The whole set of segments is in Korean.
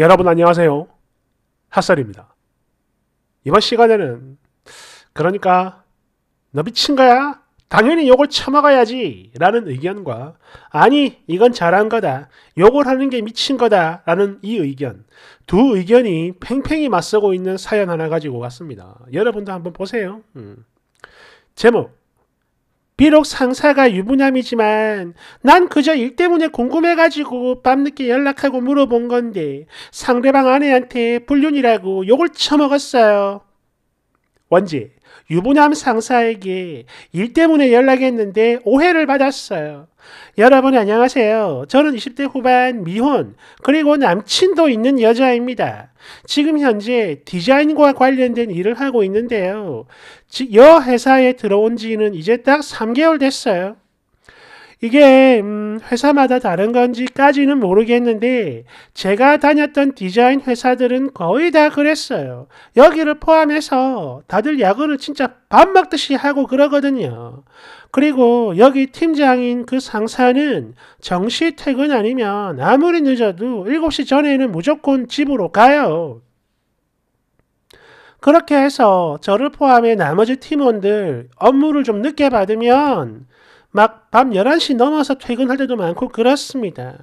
여러분 안녕하세요. 핫설입니다. 이번 시간에는 그러니까 너 미친 거야? 당연히 욕을 참아가야지 라는 의견과 아니 이건 잘한 거다 욕을 하는 게 미친 거다 라는 이 의견 두 의견이 팽팽히 맞서고 있는 사연 하나 가지고 왔습니다 여러분도 한번 보세요 음. 제목 비록 상사가 유부남이지만 난 그저 일 때문에 궁금해가지고 밤늦게 연락하고 물어본 건데 상대방 아내한테 불륜이라고 욕을 쳐먹었어요. 원지 유부남 상사에게 일 때문에 연락했는데 오해를 받았어요. 여러분 안녕하세요. 저는 20대 후반 미혼 그리고 남친도 있는 여자입니다. 지금 현재 디자인과 관련된 일을 하고 있는데요. 여 회사에 들어온 지는 이제 딱 3개월 됐어요. 이게 음 회사마다 다른 건지까지는 모르겠는데 제가 다녔던 디자인 회사들은 거의 다 그랬어요. 여기를 포함해서 다들 야근을 진짜 밥 먹듯이 하고 그러거든요. 그리고 여기 팀장인 그 상사는 정시 퇴근 아니면 아무리 늦어도 7시 전에는 무조건 집으로 가요. 그렇게 해서 저를 포함해 나머지 팀원들 업무를 좀 늦게 받으면 막밤 11시 넘어서 퇴근할 때도 많고 그렇습니다.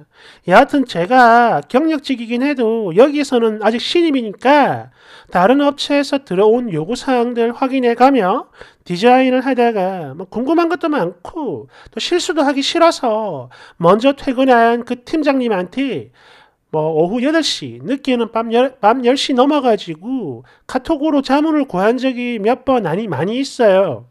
여하튼 제가 경력직이긴 해도 여기서는 에 아직 신입이니까 다른 업체에서 들어온 요구사항들 확인해 가며 디자인을 하다가 뭐 궁금한 것도 많고 또 실수도 하기 싫어서 먼저 퇴근한 그 팀장님한테 뭐 오후 8시, 늦게는 밤, 1밤 10시 넘어가지고 카톡으로 자문을 구한 적이 몇 번 아니 많이 있어요.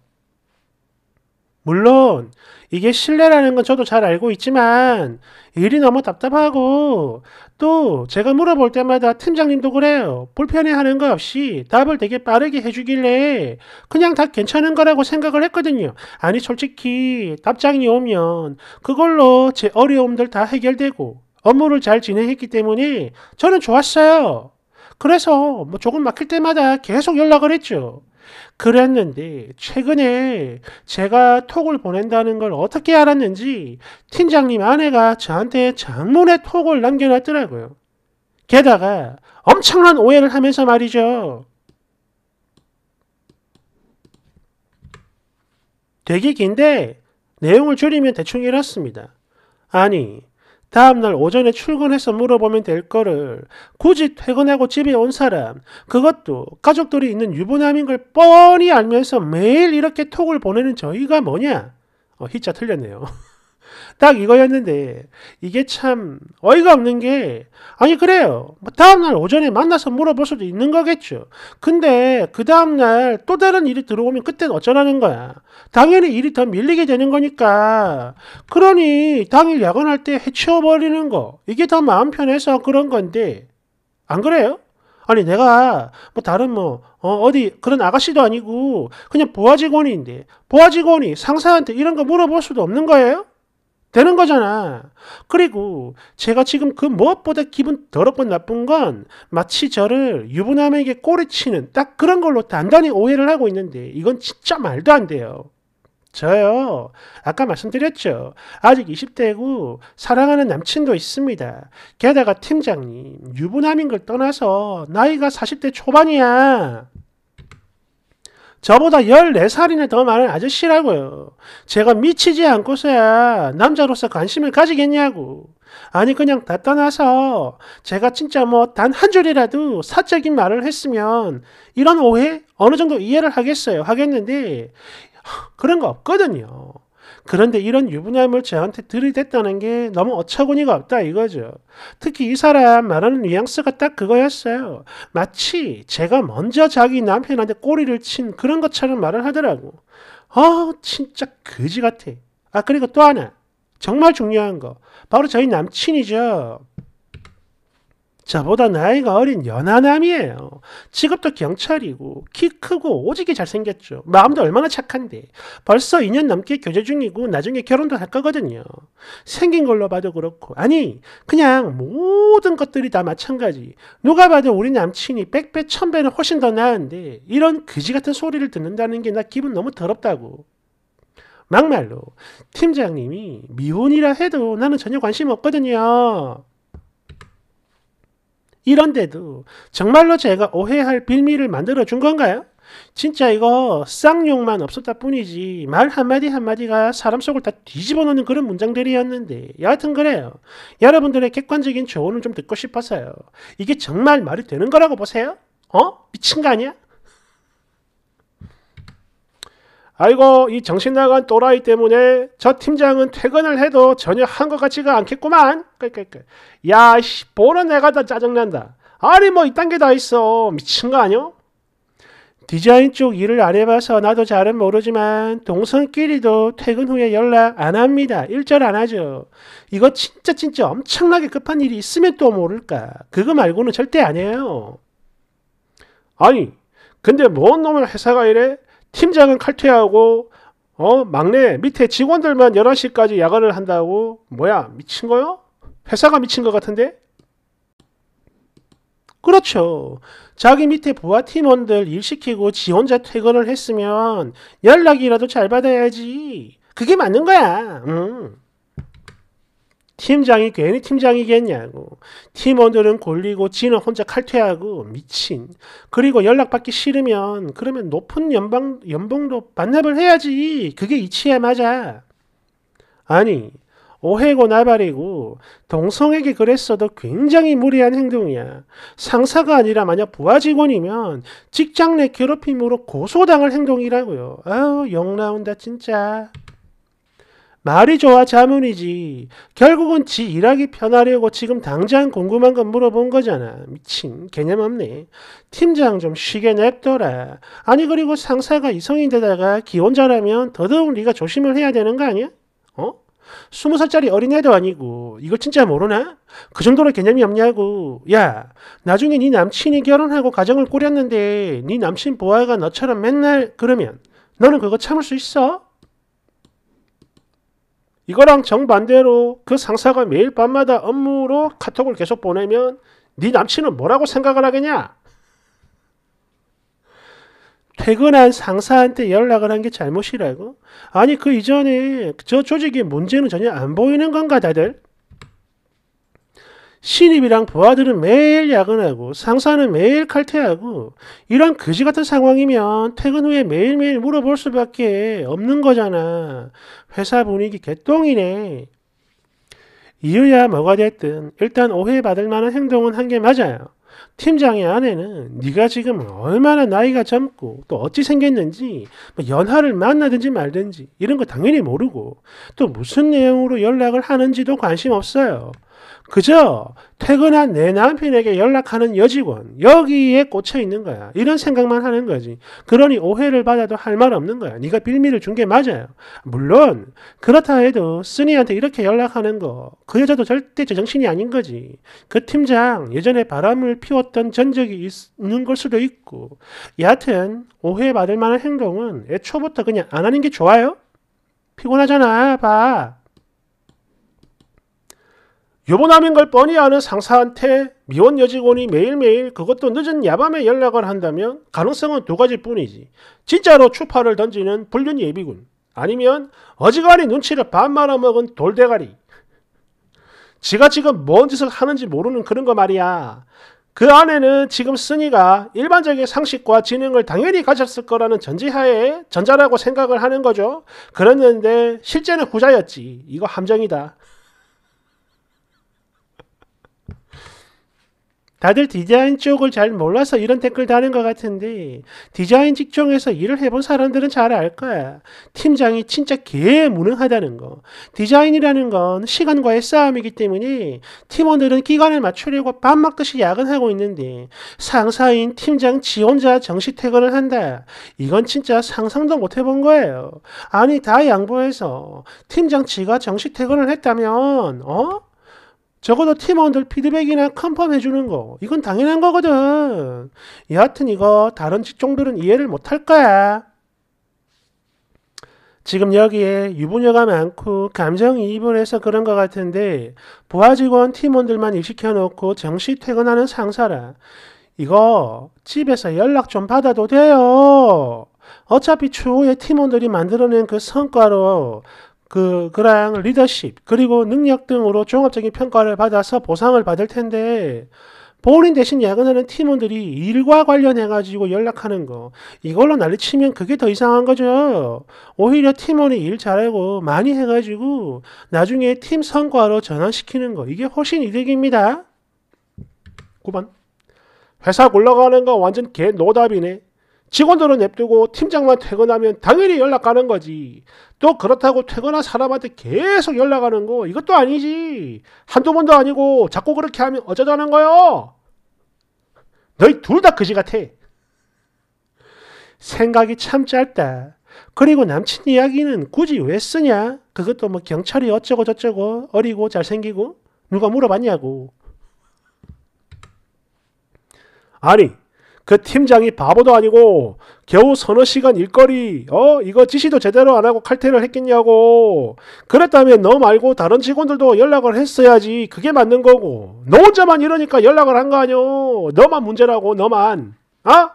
물론 이게 실례라는건 저도 잘 알고 있지만 일이 너무 답답하고 또 제가 물어볼 때마다 팀장님도 그래요. 불편해하는 거 없이 답을 되게 빠르게 해주길래 그냥 다 괜찮은 거라고 생각을 했거든요. 아니 솔직히 답장이 오면 그걸로 제 어려움들 다 해결되고 업무를 잘 진행했기 때문에 저는 좋았어요. 그래서 뭐 조금 막힐 때마다 계속 연락을 했죠. 그랬는데 최근에 제가 톡을 보낸다는 걸 어떻게 알았는지 팀장님 아내가 저한테 장문의 톡을 남겨놨더라고요. 게다가 엄청난 오해를 하면서 말이죠. 되게 긴데 내용을 줄이면 대충 이렇습니다. 아니 다음날 오전에 출근해서 물어보면 될 거를 굳이 퇴근하고 집에 온 사람, 그것도 가족들이 있는 유부남인 걸 뻔히 알면서 매일 이렇게 톡을 보내는 저희가 뭐냐? 어, 히자 틀렸네요. 딱 이거였는데 이게 참 어이가 없는 게 아니 그래요 뭐 다음날 오전에 만나서 물어볼 수도 있는 거겠죠 근데 그 다음날 또 다른 일이 들어오면 그땐 어쩌라는 거야 당연히 일이 더 밀리게 되는 거니까 그러니 당일 야근할 때 해치워버리는 거 이게 더 마음 편해서 그런 건데 안 그래요? 아니 내가 뭐 다른 뭐 어, 어, 디 그런 아가씨도 아니고 그냥 보아 직원인데 보아 직원이 상사한테 이런 거 물어볼 수도 없는 거예요? 되는 거잖아. 그리고 제가 지금 그 무엇보다 기분 더럽고 나쁜 건 마치 저를 유부남에게 꼬리치는 딱 그런 걸로 단단히 오해를 하고 있는데 이건 진짜 말도 안 돼요. 저요. 아까 말씀드렸죠. 아직 20대고 사랑하는 남친도 있습니다. 게다가 팀장님, 유부남인 걸 떠나서 나이가 40대 초반이야. 저보다 14살이나 더 많은 아저씨라고요. 제가 미치지 않고서야 남자로서 관심을 가지겠냐고. 아니 그냥 다 떠나서 제가 진짜 뭐 단 한 줄이라도 사적인 말을 했으면 이런 오해 어느 정도 이해를 하겠어요. 하겠는데 그런 거 없거든요. 그런데 이런 유부남을 저한테 들이댔다는 게 너무 어처구니가 없다 이거죠. 특히 이 사람 말하는 뉘앙스가 딱 그거였어요. 마치 제가 먼저 자기 남편한테 꼬리를 친 그런 것처럼 말을 하더라고. 어, 진짜 거지 같아. 아, 그리고 또 하나. 정말 중요한 거. 바로 저희 남친이죠. 저보다 나이가 어린 연하남이에요. 직업도 경찰이고 키 크고 오지게 잘생겼죠. 마음도 얼마나 착한데 벌써 2년 넘게 교제 중이고 나중에 결혼도 할 거거든요. 생긴 걸로 봐도 그렇고 아니 그냥 모든 것들이 다 마찬가지. 누가 봐도 우리 남친이 백배 천배는 훨씬 더 나은데 이런 그지 같은 소리를 듣는다는 게 나 기분 너무 더럽다고. 막말로 팀장님이 미혼이라 해도 나는 전혀 관심 없거든요. 이런데도 정말로 제가 오해할 빌미를 만들어 준 건가요? 진짜 이거 쌍욕만 없었다 뿐이지 말 한마디 한마디가 사람 속을 다 뒤집어 놓는 그런 문장들이었는데 여하튼 그래요. 여러분들의 객관적인 조언을 좀 듣고 싶어서요. 이게 정말 말이 되는 거라고 보세요? 어? 미친 거 아니야? 아이고 이 정신나간 또라이 때문에 저 팀장은 퇴근을 해도 전혀 한 것 같지가 않겠구만. 야, 씨, 보는 내가다 짜증난다. 아니 뭐 이딴 게 다 있어. 미친 거아니 디자인 쪽 일을 안 해봐서 나도 잘은 모르지만 동선끼리도 퇴근 후에 연락 안 합니다. 일절 안 하죠. 이거 진짜 진짜 엄청나게 급한 일이 있으면 또 모를까. 그거 말고는 절대 아니에요. 아니 근데 뭔놈을 회사가 이래? 팀장은 칼퇴하고 어 막내 밑에 직원들만 11시까지 야근을 한다고 뭐야 미친 거요? 회사가 미친 것 같은데? 그렇죠. 자기 밑에 부하 팀원들 일 시키고 지 혼자 퇴근을 했으면 연락이라도 잘 받아야지. 그게 맞는 거야. 음. 팀장이 괜히 팀장이겠냐고. 팀원들은 골리고 지는 혼자 칼퇴하고 미친. 그리고 연락받기 싫으면 그러면 높은 연봉, 연봉도 반납을 해야지. 그게 이치에 맞아. 아니, 오해고 나발이고 동성에게 그랬어도 굉장히 무리한 행동이야. 상사가 아니라 만약 부하 직원이면 직장 내 괴롭힘으로 고소당할 행동이라고요. 아우, 욕 나온다 진짜. 말이 좋아 자문이지. 결국은 지 일하기 편하려고 지금 당장 궁금한 건 물어본 거잖아. 미친 개념 없네. 팀장 좀 쉬게 냅둬라. 아니 그리고 상사가 이성인데다가 기혼자라면 더더욱 네가 조심을 해야 되는 거 아니야? 어? 스무 살짜리 어린애도 아니고 이거 진짜 모르나? 그 정도로 개념이 없냐고. 야, 나중에 네 남친이 결혼하고 가정을 꾸렸는데 네 남친 보아가 너처럼 맨날 그러면 너는 그거 참을 수 있어? 이거랑 정반대로 그 상사가 매일 밤마다 업무로 카톡을 계속 보내면 네 남친은 뭐라고 생각을 하겠냐? 퇴근한 상사한테 연락을 한 게 잘못이라고? 아니 그 이전에 저 조직의 문제는 전혀 안 보이는 건가 다들? 신입이랑 부하들은 매일 야근하고 상사는 매일 칼퇴하고 이런 그지 같은 상황이면 퇴근 후에 매일매일 물어볼 수밖에 없는 거잖아. 회사 분위기 개똥이네. 이유야 뭐가 됐든 일단 오해받을 만한 행동은 한 게 맞아요. 팀장의 아내는 네가 지금 얼마나 나이가 젊고 또 어찌 생겼는지 뭐 연하를 만나든지 말든지 이런 거 당연히 모르고 또 무슨 내용으로 연락을 하는지도 관심 없어요. 그저 퇴근한 내 남편에게 연락하는 여직원 여기에 꽂혀 있는 거야. 이런 생각만 하는 거지. 그러니 오해를 받아도 할 말 없는 거야. 네가 빌미를 준 게 맞아요. 물론 그렇다 해도 쓰니한테 이렇게 연락하는 거 그 여자도 절대 제정신이 아닌 거지. 그 팀장 예전에 바람을 피웠던 전적이 있, 있는 걸 수도 있고 여하튼 오해받을 만한 행동은 애초부터 그냥 안 하는 게 좋아요. 피곤하잖아. 봐. 유부남인 걸 뻔히 아는 상사한테 미혼 여직원이 매일매일 그것도 늦은 야밤에 연락을 한다면 가능성은 두 가지뿐이지. 진짜로 추파를 던지는 불륜 예비군 아니면 어지간히 눈치를 반 말아먹은 돌대가리. 지가 지금 뭔 짓을 하는지 모르는 그런 거 말이야. 그 안에는 지금 쓰니가 일반적인 상식과 지능을 당연히 가졌을 거라는 전제하에 전자라고 생각을 하는 거죠. 그랬는데 실제는 후자였지. 이거 함정이다. 다들 디자인 쪽을 잘 몰라서 이런 댓글 다는 것 같은데 디자인 직종에서 일을 해본 사람들은 잘 알 거야. 팀장이 진짜 개무능하다는 거. 디자인이라는 건 시간과의 싸움이기 때문에 팀원들은 기간을 맞추려고 밥 먹듯이 야근하고 있는데 상사인 팀장 지원자정식 퇴근을 한다. 이건 진짜 상상도 못 해본 거예요. 아니 다 양보해서 팀장 지가 정식 퇴근을 했다면 어? 적어도 팀원들 피드백이나 컨펌 해주는 거 이건 당연한 거거든. 여하튼 이거 다른 직종들은 이해를 못할 거야. 지금 여기에 유부녀가 많고 감정이입을 해서 그런 것 같은데 부하 직원 팀원들만 일시켜놓고 정시 퇴근하는 상사라. 이거 집에서 연락 좀 받아도 돼요. 어차피 추후에 팀원들이 만들어낸 그 성과로 그 그랑 리더십 그리고 능력 등으로 종합적인 평가를 받아서 보상을 받을 텐데 본인 대신 야근하는 팀원들이 일과 관련해 가지고 연락하는 거 이걸로 난리치면 그게 더 이상한 거죠. 오히려 팀원이 일 잘하고 많이 해가지고 나중에 팀 성과로 전환시키는 거 이게 훨씬 이득입니다. 9번 회사 굴러가는 거 완전 개 노답이네. 직원들은 냅두고 팀장만 퇴근하면 당연히 연락 가는 거지. 또 그렇다고 퇴근한 사람한테 계속 연락가는거 이것도 아니지. 한두 번도 아니고 자꾸 그렇게 하면 어쩌자는 거요. 너희 둘 다 그지 같아. 생각이 참 짧다. 그리고 남친 이야기는 굳이 왜 쓰냐? 그것도 뭐 경찰이 어쩌고 저쩌고 어리고 잘생기고 누가 물어봤냐고. 아니 그 팀장이 바보도 아니고 겨우 서너 시간 일거리 어 이거 지시도 제대로 안 하고 칼퇴를 했겠냐고 그랬다면 너 말고 다른 직원들도 연락을 했어야지 그게 맞는 거고 너 혼자만 이러니까 연락을 한 거 아니오 너만 문제라고 너만 아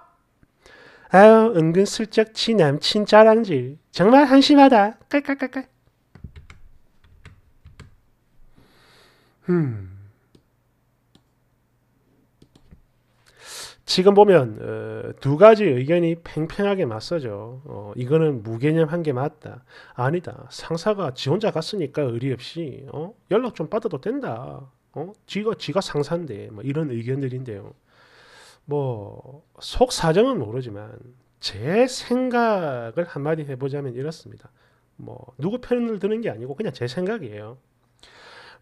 아유 은근슬쩍 지 남친 자랑질 정말 한심하다 깔깔깔깔 흠 음. 지금 보면 어, 두 가지 의견이 팽팽하게 맞서죠. 어, 이거는 무개념한 게 맞다. 아니다. 상사가 지 혼자 갔으니까 의리 없이 어? 연락 좀 받아도 된다. 어? 지가 지가 상사인데 뭐 이런 의견들인데요. 뭐속 사정은 모르지만 제 생각을 한마디 해보자면 이렇습니다. 뭐 누구 편을 드는 게 아니고 그냥 제 생각이에요.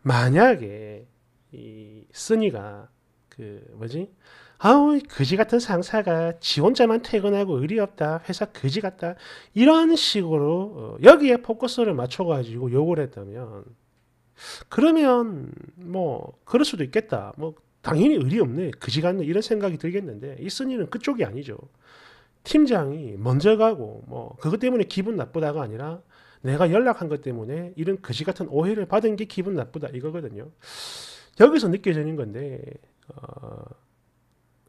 만약에 이 쓰니가 그 뭐지 아우 그지 같은 상사가 지 혼자만 퇴근하고 의리 없다 회사 그지 같다 이런 식으로 어, 여기에 포커스를 맞춰가지고 욕을 했다면 그러면 뭐 그럴 수도 있겠다 뭐 당연히 의리 없네 그지 같네 이런 생각이 들겠는데 이 쓴이는 그쪽이 아니죠 팀장이 먼저 가고 뭐 그것 때문에 기분 나쁘다가 아니라 내가 연락한 것 때문에 이런 그지 같은 오해를 받은 게 기분 나쁘다 이거거든요 여기서 느껴지는 건데 어,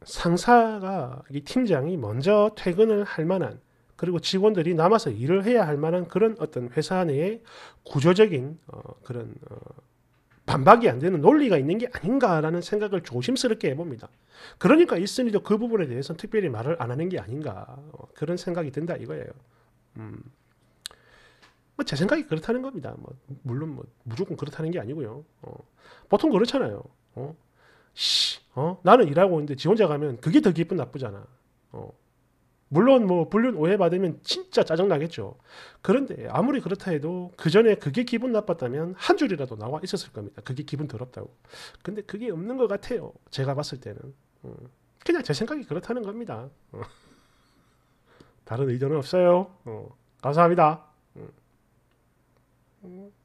상사가 이 팀장이 먼저 퇴근을 할 만한 그리고 직원들이 남아서 일을 해야 할 만한 그런 어떤 회사 내에 구조적인 어, 그런 어, 반박이 안 되는 논리가 있는 게 아닌가라는 생각을 조심스럽게 해봅니다. 그러니까 있으니도 그 부분에 대해서 는 특별히 말을 안 하는 게 아닌가 어, 그런 생각이 든다 이거예요. 음, 뭐제 생각이 그렇다는 겁니다. 뭐, 물론 뭐 무조건 그렇다는 게 아니고요. 어, 보통 그렇잖아요. 어, 씨, 어? 나는 일하고 있는데 지 혼자 가면 그게 더 기분 나쁘잖아. 어. 물론 뭐 불륜 오해받으면 진짜 짜증나겠죠. 그런데 아무리 그렇다 해도 그 전에 그게 기분 나빴다면 한 줄이라도 나와 있었을 겁니다. 그게 기분 더럽다고. 근데 그게 없는 것 같아요. 제가 봤을 때는. 어. 그냥 제 생각이 그렇다는 겁니다. 어. 다른 의견은 없어요. 어. 감사합니다. 음.